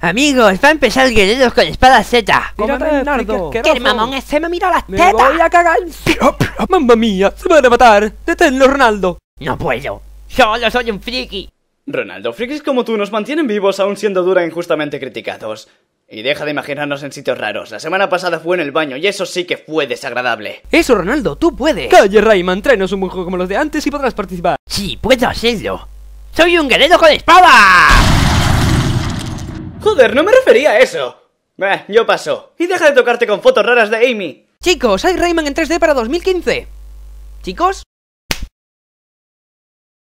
Amigos, va a empezar Guerreros con Espada Z. ¡Qué ¡Que mamón ese me mira las tetas! ¡Me voy a cagar! ¡Mamma mía! ¡Se va a matar! ¡Deténlo, Ronaldo! ¡No puedo! ¡Solo soy un friki! Ronaldo, frikis como tú nos mantienen vivos aún siendo dura e injustamente criticados. Y deja de imaginarnos en sitios raros. La semana pasada fue en el baño y eso sí que fue desagradable. Eso, Ronaldo, tú puedes. Calle, Rayman, tráenos un buen juego como los de antes y podrás participar. Sí, puedo hacerlo. ¡Soy un guerrero con espada! Joder, no me refería a eso. Bah, yo paso. Y deja de tocarte con fotos raras de Amy. Chicos, hay Rayman en 3D para 2015. Chicos.